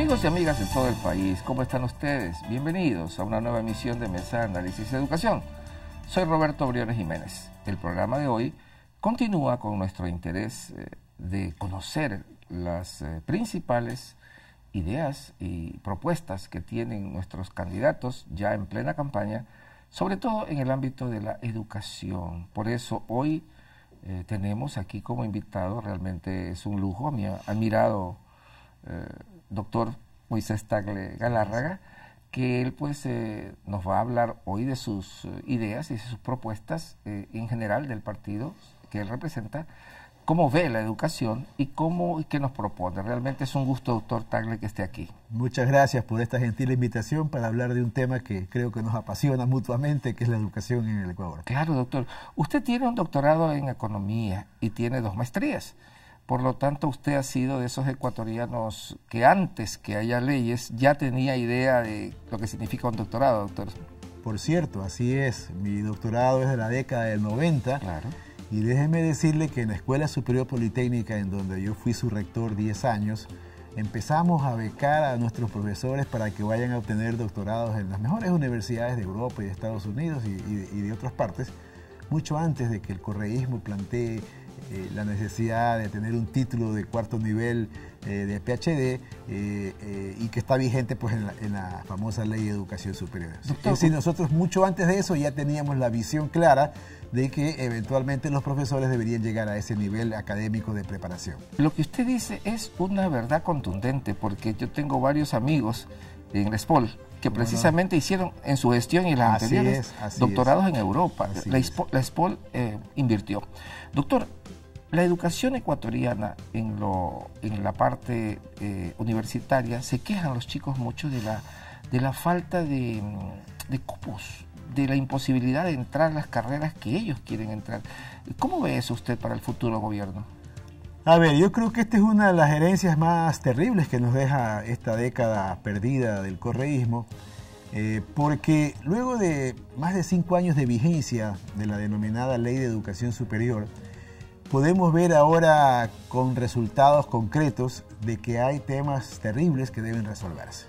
Amigos y amigas en todo el país, ¿cómo están ustedes? Bienvenidos a una nueva emisión de Mesa de Análisis de Educación. Soy Roberto Briones Jiménez. El programa de hoy continúa con nuestro interés eh, de conocer las eh, principales ideas y propuestas que tienen nuestros candidatos ya en plena campaña, sobre todo en el ámbito de la educación. Por eso hoy eh, tenemos aquí como invitado, realmente es un lujo, admirado doctor Moisés Tagle Galárraga, que él pues eh, nos va a hablar hoy de sus eh, ideas y de sus propuestas eh, en general del partido que él representa, cómo ve la educación y cómo y qué nos propone. Realmente es un gusto, doctor Tagle, que esté aquí. Muchas gracias por esta gentil invitación para hablar de un tema que creo que nos apasiona mutuamente, que es la educación en el Ecuador. Claro, doctor. Usted tiene un doctorado en economía y tiene dos maestrías. Por lo tanto, usted ha sido de esos ecuatorianos que antes que haya leyes ya tenía idea de lo que significa un doctorado, doctor. Por cierto, así es. Mi doctorado es de la década del 90. Claro. Y déjeme decirle que en la Escuela Superior Politécnica, en donde yo fui su rector 10 años, empezamos a becar a nuestros profesores para que vayan a obtener doctorados en las mejores universidades de Europa y de Estados Unidos y, y de otras partes, mucho antes de que el correísmo plantee eh, la necesidad de tener un título de cuarto nivel eh, de PhD eh, y que está vigente pues, en, la, famosa ley de educación superior. nosotros mucho antes de eso ya teníamos la visión clara de que eventualmente los profesores deberían llegar a ese nivel académico de preparación. Lo que usted dice es una verdad contundente porque yo tengo varios amigos en SPOL que precisamente hicieron en su gestión y en las anteriores doctorados en Europa. la, SPOL eh, invirtió. Doctor, la educación ecuatoriana en, lo, en la parte eh, universitaria se quejan los chicos mucho de la, de la falta de, de cupos de la imposibilidad de entrar a las carreras que ellos quieren entrar. ¿Cómo ve eso usted para el futuro gobierno? A ver, yo creo que esta es una de las herencias más terribles que nos deja esta década perdida del correísmo, eh, porque luego de más de cinco años de vigencia de la denominada Ley de Educación Superior, podemos ver ahora con resultados concretos de que hay temas terribles que deben resolverse.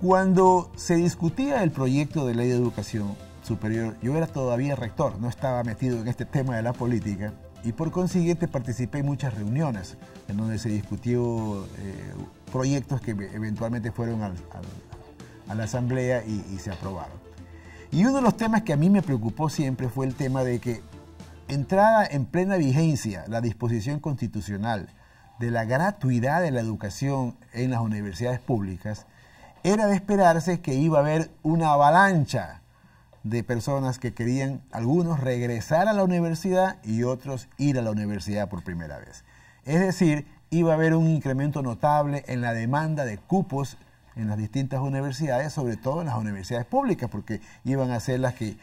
Cuando se discutía el proyecto de Ley de Educación Superior, yo era todavía rector, no estaba metido en este tema de la política, y por consiguiente participé en muchas reuniones en donde se discutió eh, proyectos que eventualmente fueron a la asamblea y, y se aprobaron. Y uno de los temas que a mí me preocupó siempre fue el tema de que entrada en plena vigencia la disposición constitucional de la gratuidad de la educación en las universidades públicas, era de esperarse que iba a haber una avalancha de personas que querían algunos regresar a la universidad y otros ir a la universidad por primera vez. Es decir, iba a haber un incremento notable en la demanda de cupos en las distintas universidades, sobre todo en las universidades públicas, porque iban a ser las que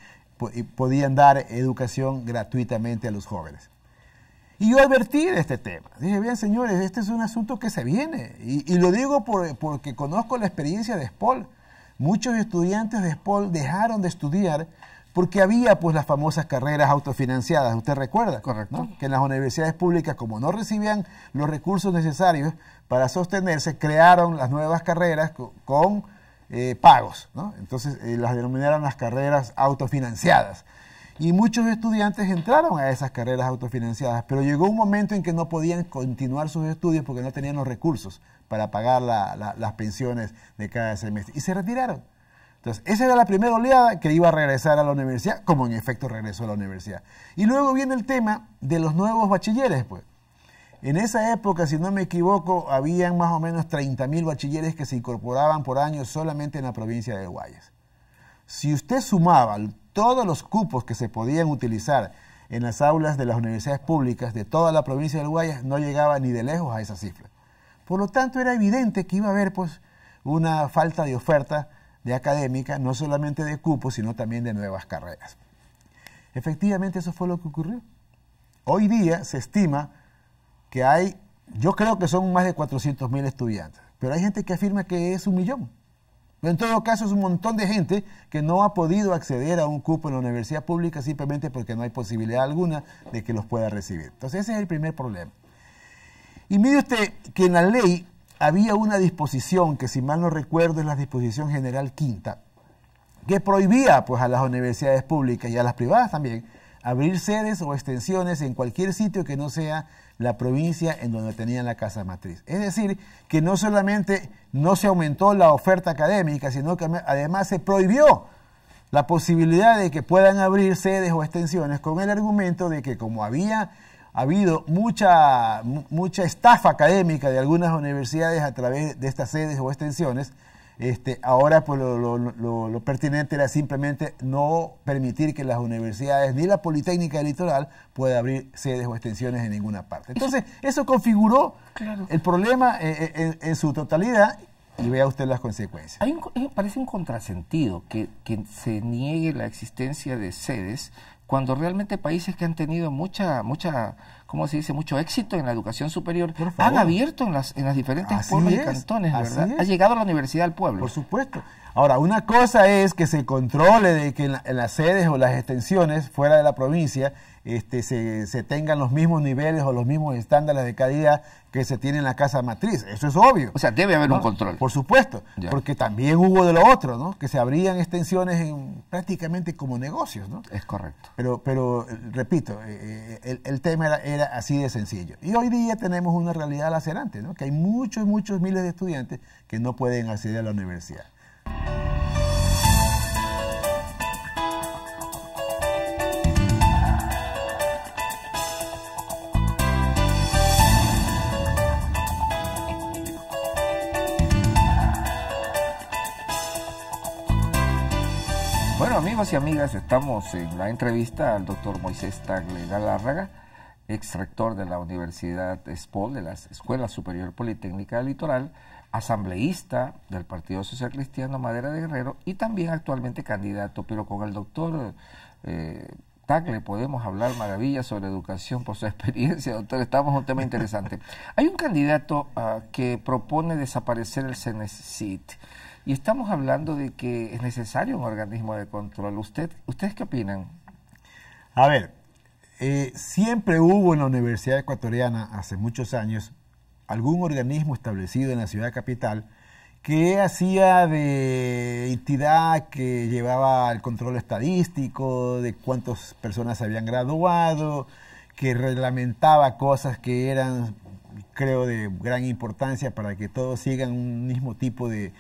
podían dar educación gratuitamente a los jóvenes. Y yo advertí de este tema. Dije, bien, señores, este es un asunto que se viene. Y, lo digo porque conozco la experiencia de Spol. Muchos estudiantes de SPOL dejaron de estudiar porque había pues las famosas carreras autofinanciadas, usted recuerda, Correcto. que en las universidades públicas como no recibían los recursos necesarios para sostenerse, crearon las nuevas carreras con, eh, pagos, entonces eh, las denominaron las carreras autofinanciadas. Y muchos estudiantes entraron a esas carreras autofinanciadas, pero llegó un momento en que no podían continuar sus estudios porque no tenían los recursos para pagar las pensiones de cada semestre. Y se retiraron. Entonces, esa era la primera oleada que iba a regresar a la universidad, como en efecto regresó a la universidad. Y luego viene el tema de los nuevos bachilleres, pues. En esa época, si no me equivoco, habían más o menos 30.000 bachilleres que se incorporaban por año solamente en la provincia de Guayas. Si usted sumaba todos los cupos que se podían utilizar en las aulas de las universidades públicas de toda la provincia de Guayas, no llegaba ni de lejos a esa cifra. Por lo tanto, era evidente que iba a haber pues, una falta de oferta de académica, no solamente de cupos, sino también de nuevas carreras. Efectivamente, eso fue lo que ocurrió. Hoy día se estima que hay, yo creo que son más de 400 mil estudiantes, pero hay gente que afirma que es un millón. en todo caso, es un montón de gente que no ha podido acceder a un cupo en la universidad pública simplemente porque no hay posibilidad alguna de que los pueda recibir. Entonces, ese es el primer problema. Y mire usted que en la ley había una disposición, que si mal no recuerdo es la disposición general quinta, que prohibía pues, a las universidades públicas y a las privadas también abrir sedes o extensiones en cualquier sitio que no sea la provincia en donde tenían la casa matriz. Es decir, que no solamente no se aumentó la oferta académica, sino que además se prohibió la posibilidad de que puedan abrir sedes o extensiones con el argumento de que como había ha habido mucha, mucha estafa académica de algunas universidades a través de estas sedes o extensiones. Este, ahora pues, lo, pertinente era simplemente no permitir que las universidades ni la Politécnica del Litoral pueda abrir sedes o extensiones en ninguna parte. Entonces, eso configuró el problema eh, eh, en, su totalidad y vea usted las consecuencias. parece un contrasentido que se niegue la existencia de sedes cuando realmente países que han tenido mucha, mucha, ¿cómo se dice? Mucho éxito en la educación superior han abierto en las, en diferentes pueblos y cantones, Ha llegado la universidad al pueblo. Por supuesto. Ahora, una cosa es que se controle de que en las sedes o las extensiones fuera de la provincia este, se, tengan los mismos niveles o los mismos estándares de calidad que se tiene en la casa matriz. Eso es obvio. O sea, debe haber un ah, control. Por supuesto, porque también hubo de lo otro, ¿no? Que se abrían extensiones en, prácticamente como negocios, ¿no? Es correcto. Pero, pero repito, eh, eh, el, tema era, así de sencillo. Y hoy día tenemos una realidad lacerante, ¿no? Que hay muchos, muchos miles de estudiantes que no pueden acceder a la universidad. Amigos y amigas, estamos en la entrevista al doctor Moisés Tagle Galárraga, ex de la Universidad SPOL, de la Escuela Superior Politécnica del Litoral, asambleísta del Partido Social Cristiano Madera de Guerrero y también actualmente candidato, pero con el doctor eh, Tagle podemos hablar maravillas sobre educación por su experiencia, doctor, estamos en un tema interesante. Hay un candidato ah, que propone desaparecer el CENESIT. Y estamos hablando de que es necesario un organismo de control. ¿Usted, ¿Ustedes qué opinan? A ver, eh, siempre hubo en la Universidad Ecuatoriana, hace muchos años, algún organismo establecido en la ciudad capital que hacía de entidad que llevaba el control estadístico, de cuántas personas habían graduado, que reglamentaba cosas que eran creo, de gran importancia para que todos sigan un mismo tipo de,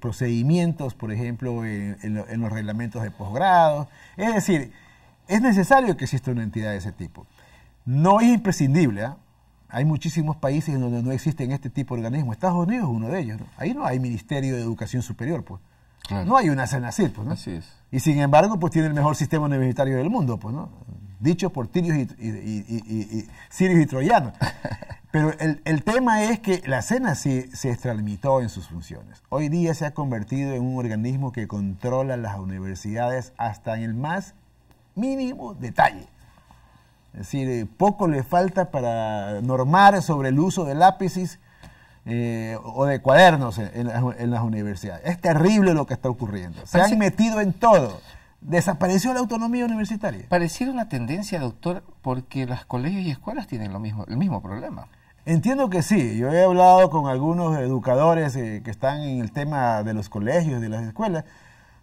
procedimientos, por ejemplo, en, los reglamentos de posgrado. Es decir, es necesario que exista una entidad de ese tipo. No es imprescindible. ¿ah? Hay muchísimos países en donde no existen este tipo de organismos. Estados Unidos es uno de ellos. Ahí no hay Ministerio de Educación Superior. pues. No hay una Senacir, Pues, ¿no? Así es. Y sin embargo, pues tiene el mejor sistema universitario del mundo, pues, ¿no? Dicho por tirios y, y, y, troyanos. Pero el, tema es que la cena se, se extralimitó en sus funciones. Hoy día se ha convertido en un organismo que controla las universidades hasta en el más mínimo detalle. Es decir, eh, poco le falta para normar sobre el uso de lápices eh, o de cuadernos en, las universidades. Es terrible lo que está ocurriendo. Se han metido en todo. Desapareció la autonomía universitaria. Pareciera una tendencia, doctor, porque los colegios y escuelas tienen lo mismo, el mismo problema. Entiendo que sí. Yo he hablado con algunos educadores eh, que están en el tema de los colegios, de las escuelas.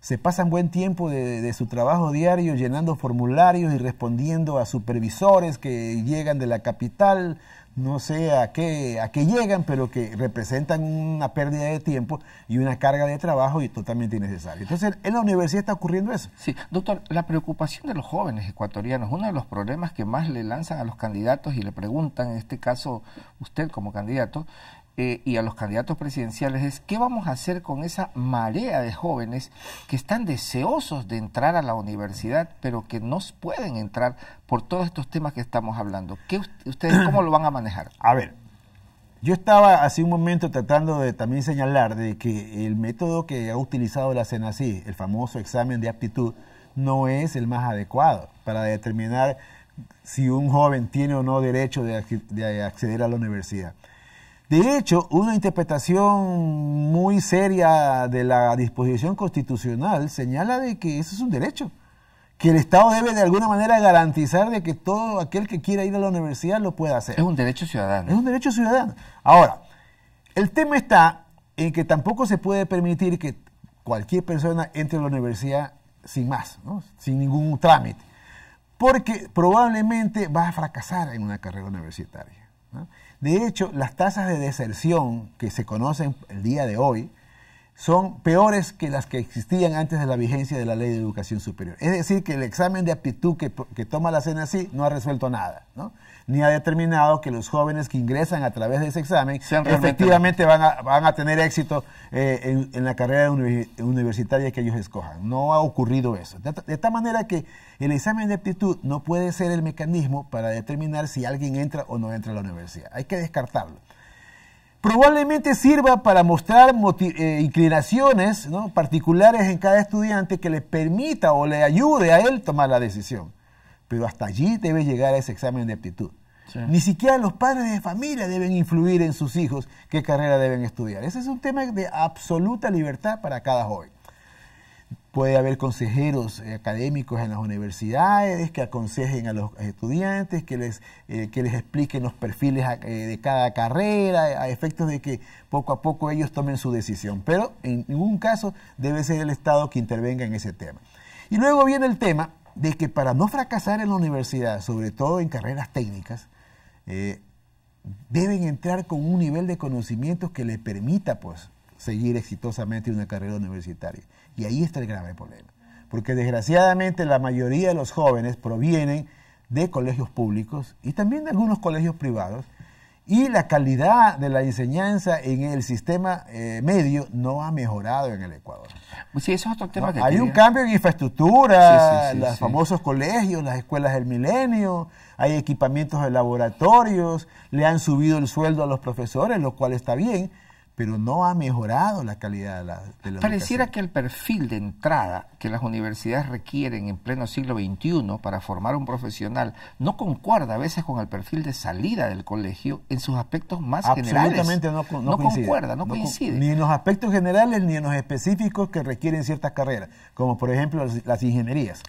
Se pasan buen tiempo de, de, su trabajo diario llenando formularios y respondiendo a supervisores que llegan de la capital no sé a qué, a qué llegan, pero que representan una pérdida de tiempo y una carga de trabajo y totalmente innecesaria. Entonces, en la universidad está ocurriendo eso. Sí, doctor, la preocupación de los jóvenes ecuatorianos, uno de los problemas que más le lanzan a los candidatos y le preguntan, en este caso usted como candidato, eh, y a los candidatos presidenciales es qué vamos a hacer con esa marea de jóvenes que están deseosos de entrar a la universidad, pero que no pueden entrar por todos estos temas que estamos hablando. ¿Qué ustedes cómo lo van a manejar? A ver, yo estaba hace un momento tratando de también señalar de que el método que ha utilizado la CENACI, el famoso examen de aptitud, no es el más adecuado para determinar si un joven tiene o no derecho de acceder a la universidad. De hecho, una interpretación muy seria de la disposición constitucional señala de que eso es un derecho, que el Estado debe de alguna manera garantizar de que todo aquel que quiera ir a la universidad lo pueda hacer. Es un derecho ciudadano. Es un derecho ciudadano. Ahora, el tema está en que tampoco se puede permitir que cualquier persona entre a la universidad sin más, sin ningún trámite, porque probablemente va a fracasar en una carrera universitaria. De hecho, las tasas de deserción que se conocen el día de hoy son peores que las que existían antes de la vigencia de la Ley de Educación Superior. Es decir, que el examen de aptitud que, toma la CNACI no ha resuelto nada. ¿no? ni ha determinado que los jóvenes que ingresan a través de ese examen efectivamente van a, van a, tener éxito eh, en, la carrera universitaria que ellos escojan. No ha ocurrido eso. De, esta manera que el examen de aptitud no puede ser el mecanismo para determinar si alguien entra o no entra a la universidad. Hay que descartarlo probablemente sirva para mostrar eh, inclinaciones particulares en cada estudiante que le permita o le ayude a él tomar la decisión pero hasta allí debe llegar a ese examen de aptitud. Ni siquiera los padres de familia deben influir en sus hijos qué carrera deben estudiar. Ese es un tema de absoluta libertad para cada joven. Puede haber consejeros eh, académicos en las universidades que aconsejen a los estudiantes, que les, eh, les expliquen los perfiles eh, de cada carrera, a efectos de que poco a poco ellos tomen su decisión. Pero en ningún caso debe ser el Estado que intervenga en ese tema. Y luego viene el tema de que para no fracasar en la universidad, sobre todo en carreras técnicas, eh, deben entrar con un nivel de conocimientos que les permita pues, seguir exitosamente una carrera universitaria. Y ahí está el grave problema. Porque desgraciadamente la mayoría de los jóvenes provienen de colegios públicos y también de algunos colegios privados y la calidad de la enseñanza en el sistema eh, medio no ha mejorado en el Ecuador. Hay un cambio en infraestructura, los famosos colegios, las escuelas del milenio, hay equipamientos de laboratorios, le han subido el sueldo a los profesores, lo cual está bien, pero no ha mejorado la calidad de la, de Pareciera que el perfil de entrada que las universidades requieren en pleno siglo XXI para formar un profesional no concuerda a veces con el perfil de salida del colegio en sus aspectos más generales. no, no, concuerda, no, coincide. Ni en los aspectos generales ni en los específicos que requieren ciertas carreras, como por ejemplo las, ingenierías,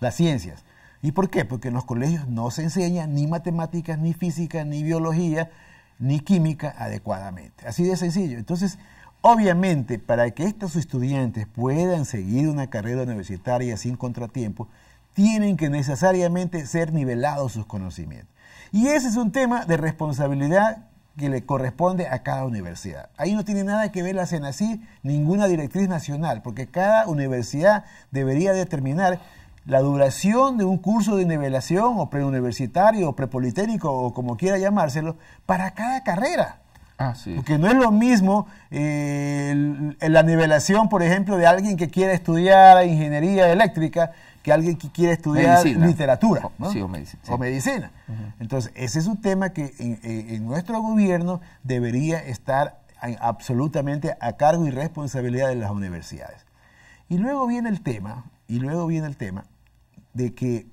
las ciencias. ¿Y por qué? Porque en los colegios no se enseña ni matemáticas, ni física, ni biología, ni química adecuadamente. Así de sencillo. Entonces, obviamente, para que estos estudiantes puedan seguir una carrera universitaria sin contratiempo, tienen que necesariamente ser nivelados sus conocimientos. Y ese es un tema de responsabilidad que le corresponde a cada universidad. Ahí no tiene nada que ver la CENACI, ninguna directriz nacional, porque cada universidad debería determinar la duración de un curso de nivelación o preuniversitario o prepolitécnico o como quiera llamárselo, para cada carrera. Ah, Porque no es lo mismo eh, la nivelación, por ejemplo, de alguien que quiere estudiar ingeniería eléctrica que alguien que quiere estudiar literatura. Oh, o, medicina. Entonces, ese es un tema que en, nuestro gobierno debería estar absolutamente a cargo y responsabilidad de las universidades. Y luego viene el tema, y luego viene el tema de que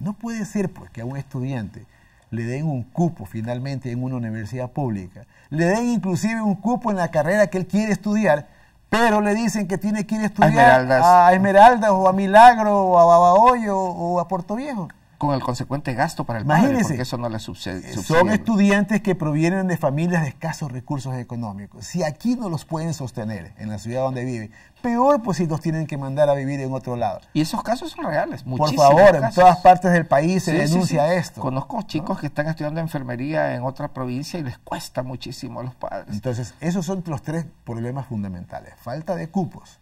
no puede ser pues, que a un estudiante le den un cupo finalmente en una universidad pública, le den inclusive un cupo en la carrera que él quiere estudiar, pero le dicen que tiene que ir a estudiar a Esmeraldas, o a Milagro o a Babahoyo o a Puerto Viejo con el consecuente gasto para el Imagínense, padre, porque eso no le sucede. Son estudiantes que provienen de familias de escasos recursos económicos. Si aquí no los pueden sostener en la ciudad donde viven, peor pues si los tienen que mandar a vivir en otro lado. Y esos casos son reales, muchísimos Por favor, en todas partes del país se denuncia esto. Conozco chicos que están estudiando enfermería en otra provincia y les cuesta muchísimo a los padres. Entonces, esos son los tres problemas fundamentales. Falta de cupos,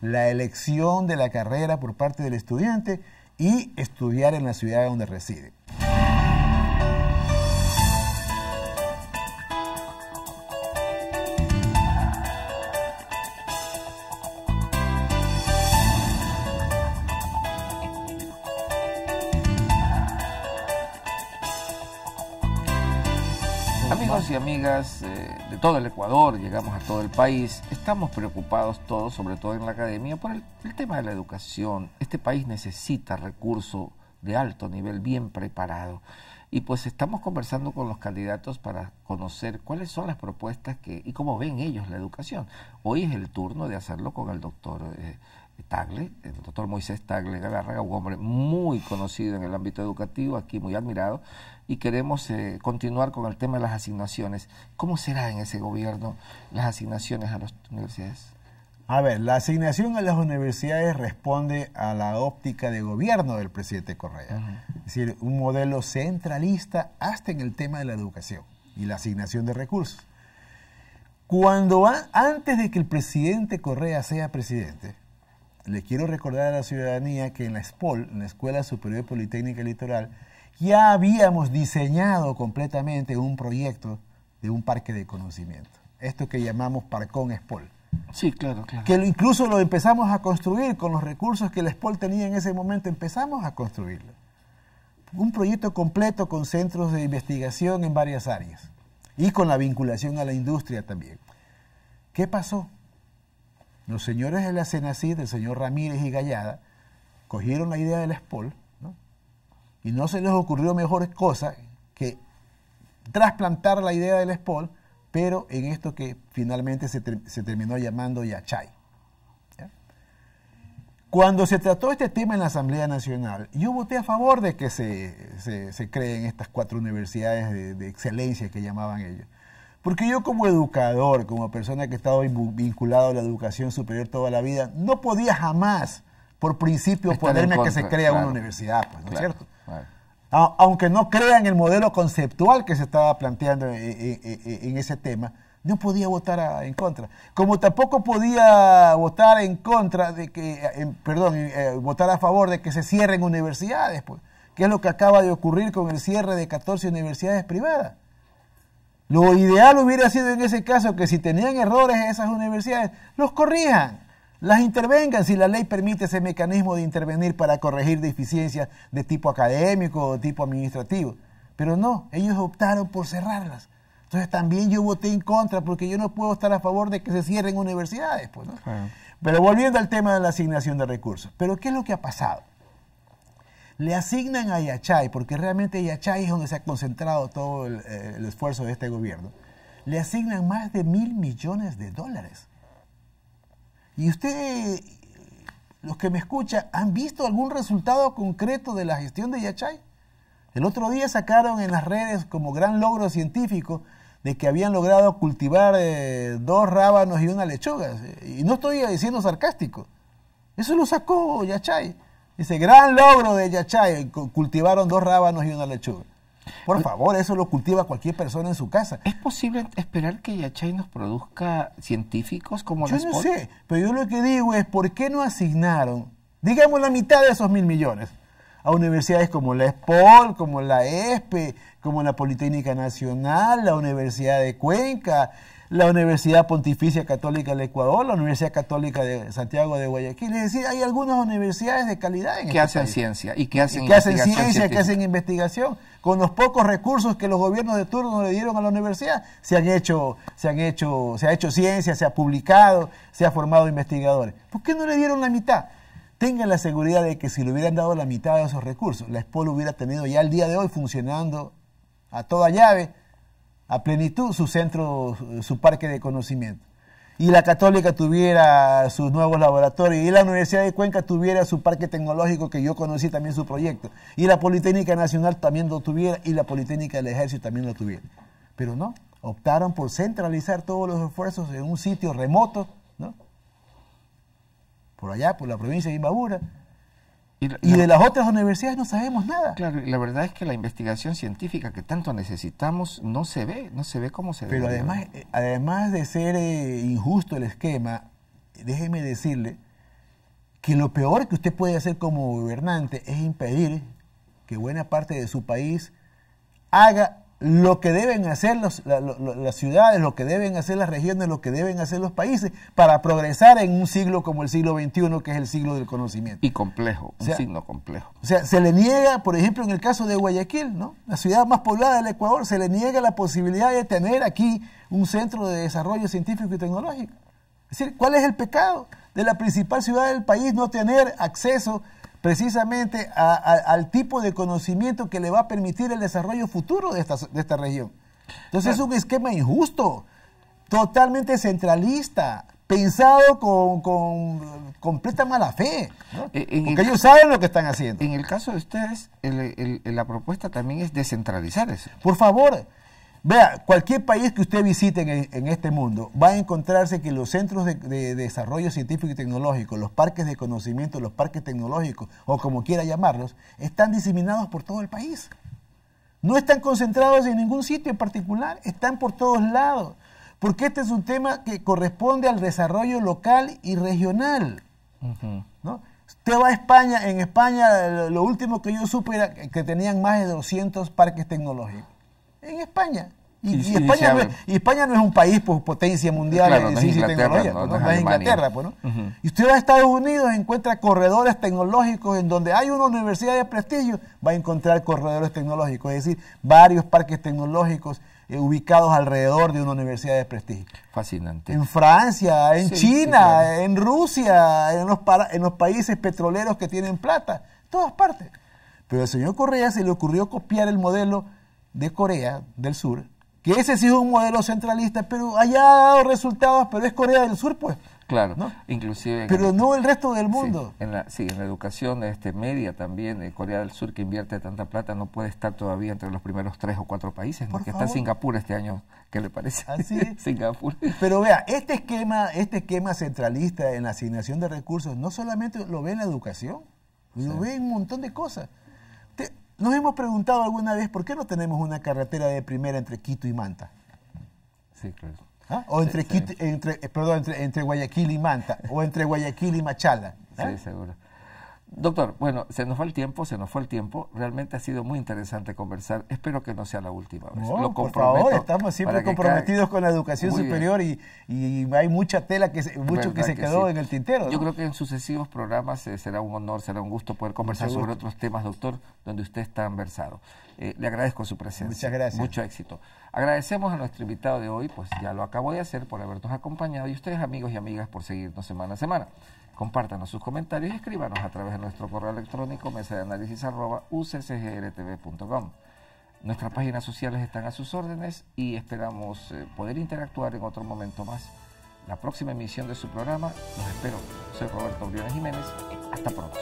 la elección de la carrera por parte del estudiante, y estudiar en la ciudad donde reside. Amigos y amigas, eh, de todo el Ecuador, llegamos a todo el país. Estamos preocupados todos, sobre todo en la academia, por el, tema de la educación. Este país necesita recursos de alto nivel, bien preparado. Y pues estamos conversando con los candidatos para conocer cuáles son las propuestas que y cómo ven ellos la educación. Hoy es el turno de hacerlo con el doctor eh, Tagle, el doctor Moisés Tagle Galarraga, un hombre muy conocido en el ámbito educativo, aquí muy admirado, y queremos eh, continuar con el tema de las asignaciones. ¿Cómo será en ese gobierno las asignaciones a las universidades? A ver, la asignación a las universidades responde a la óptica de gobierno del presidente Correa. Es decir, un modelo centralista hasta en el tema de la educación y la asignación de recursos. Cuando antes de que el presidente Correa sea presidente, le quiero recordar a la ciudadanía que en la SPOL, en la Escuela Superior Politécnica Litoral, ya habíamos diseñado completamente un proyecto de un parque de conocimiento. Esto que llamamos Parcón Espol. Sí, claro, claro. Que incluso lo empezamos a construir con los recursos que el Espol tenía en ese momento, empezamos a construirlo. Un proyecto completo con centros de investigación en varias áreas y con la vinculación a la industria también. ¿Qué pasó? Los señores de la CENACID, el señor Ramírez y Gallada, cogieron la idea del Espol y no se les ocurrió mejor cosa que trasplantar la idea del SPOL, pero en esto que finalmente se, terminó llamando Yachay. Cuando se trató este tema en la Asamblea Nacional, yo voté a favor de que se, se, se creen estas cuatro universidades de, excelencia que llamaban ellos. Porque yo como educador, como persona que he estado vinculado a la educación superior toda la vida, no podía jamás, por principio, ponerme a que se crea una universidad, pues, ¿no es cierto? aunque no crea en el modelo conceptual que se estaba planteando e, e, e, en, ese tema, no podía votar en contra. Como tampoco podía votar en contra de que, perdón, eh, votar a favor de que se cierren universidades, pues, que es lo que acaba de ocurrir con el cierre de 14 universidades privadas. Lo ideal hubiera sido en ese caso que si tenían errores esas universidades, los corrijan las intervengan si la ley permite ese mecanismo de intervenir para corregir deficiencias de tipo académico o de tipo administrativo. Pero no, ellos optaron por cerrarlas. Entonces también yo voté en contra porque yo no puedo estar a favor de que se cierren universidades. Pues, ¿no? Pero volviendo al tema de la asignación de recursos. ¿Pero qué es lo que ha pasado? Le asignan a Yachay, porque realmente Yachay es donde se ha concentrado todo el eh, esfuerzo de este gobierno. Le asignan más de mil millones de dólares y usted, los que me escuchan, ¿han visto algún resultado concreto de la gestión de Yachay? El otro día sacaron en las redes como gran logro científico de que habían logrado cultivar eh, dos rábanos y una lechuga. Y no estoy diciendo sarcástico. Eso lo sacó Yachay. Dice, gran logro de Yachay, eh, cultivaron dos rábanos y una lechuga. Por favor, eso lo cultiva cualquier persona en su casa. ¿Es posible esperar que Yachay nos produzca científicos como Yo no sé, pero yo lo que digo es, ¿por qué no asignaron, digamos, la mitad de esos mil millones? a universidades como la ESPOL, como la ESPE, como la Politécnica Nacional, la Universidad de Cuenca, la Universidad Pontificia Católica del Ecuador, la Universidad Católica de Santiago de Guayaquil. Es decir, hay algunas universidades de calidad en Que este hacen ciencia y que hacen, que hacen ciencia, que hacen investigación. Con los pocos recursos que los gobiernos de turno le dieron a la universidad, se han hecho, se han hecho, se ha hecho ciencia, se ha publicado, se ha formado investigadores. ¿Por qué no le dieron la mitad? tengan la seguridad de que si le hubieran dado la mitad de esos recursos, la espol hubiera tenido ya el día de hoy funcionando a toda llave a plenitud su centro, su parque de conocimiento. Y la católica tuviera sus nuevos laboratorios, y la Universidad de Cuenca tuviera su parque tecnológico, que yo conocí también su proyecto, y la Politécnica Nacional también lo tuviera, y la Politécnica del Ejército también lo tuviera. Pero no, optaron por centralizar todos los esfuerzos en un sitio remoto, ¿no? por allá, por la provincia de Imbabura, y, de las otras universidades no sabemos nada. Claro, la verdad es que la investigación científica que tanto necesitamos no se ve, no se ve cómo se ve. Pero además, eh, además de ser eh, injusto el esquema, déjeme decirle que lo peor que usted puede hacer como gobernante es impedir que buena parte de su país haga lo que deben hacer las ciudades, lo que deben hacer las regiones, lo que deben hacer los países para progresar en un siglo como el siglo XXI, que es el siglo del conocimiento. Y complejo, un siglo complejo. O sea, se le niega, por ejemplo, en el caso de Guayaquil, ¿no? la ciudad más poblada del Ecuador, se le niega la posibilidad de tener aquí un centro de desarrollo científico y tecnológico. Es decir, ¿cuál es el pecado de la principal ciudad del país no tener acceso precisamente al tipo de conocimiento que le va a permitir el desarrollo futuro de esta, región. Entonces es un esquema injusto, totalmente centralista, pensado con, completa mala fe, e, porque ellos saben lo que están haciendo. En el caso de ustedes, la propuesta también es descentralizar eso. Por favor, Vea, cualquier país que usted visite en, este mundo va a encontrarse que los centros de, desarrollo científico y tecnológico, los parques de conocimiento, los parques tecnológicos, o como quiera llamarlos, están diseminados por todo el país. No están concentrados en ningún sitio en particular, están por todos lados, porque este es un tema que corresponde al desarrollo local y regional. Usted va a España, en España lo último que yo supe era que tenían más de 200 parques tecnológicos en España. Y, España, no, es un país pues, potencia mundial claro, ciencia y tecnología, no, es, Inglaterra. Pues, y usted va a Estados Unidos, encuentra corredores tecnológicos, en donde hay una universidad de prestigio, va a encontrar corredores tecnológicos, es decir, varios parques tecnológicos eh, ubicados alrededor de una universidad de prestigio. Fascinante. En Francia, en China, en Rusia, en los, en los países petroleros que tienen plata, todas partes. Pero al señor Correa se le ocurrió copiar el modelo de Corea del Sur, que ese sí es un modelo centralista, pero allá ha dado resultados, pero es Corea del Sur, pues. Claro, ¿no? inclusive... Pero no el resto del mundo. Sí, en la, educación este, media también, Corea del Sur, que invierte tanta plata, no puede estar todavía entre los primeros tres o cuatro países, porque está Singapur este año, ¿qué le parece? Ah, sí Singapur. Pero vea, este esquema, este esquema centralista en la asignación de recursos, no solamente lo ve en la educación, lo ve en un montón de cosas. Nos hemos preguntado alguna vez por qué no tenemos una carretera de primera entre Quito y Manta. Sí, claro. ¿Ah? O entre, eh, entre, entre, Guayaquil y Manta, o entre Guayaquil y Machala. ¿ah? Sí, seguro. Doctor, bueno, se nos fue el tiempo, se nos fue el tiempo. Realmente ha sido muy interesante conversar. Espero que no sea la última vez. por favor, estamos siempre comprometidos con la educación superior y, hay mucha tela, que mucho que se quedó en el tintero. Yo creo que en sucesivos programas eh, será un honor, será un gusto poder conversar sobre otros temas, doctor, donde usted está versado. Eh, le agradezco su presencia. Muchas gracias. Mucho éxito. Agradecemos a nuestro invitado de hoy, pues ya lo acabo de hacer, por habernos acompañado y ustedes, amigos y amigas, por seguirnos semana a semana. Compártanos sus comentarios y escríbanos a través de nuestro correo electrónico mesa de análisis arroba Nuestras páginas sociales están a sus órdenes y esperamos eh, poder interactuar en otro momento más. La próxima emisión de su programa, los espero. Soy Roberto Briones Jiménez. Hasta pronto.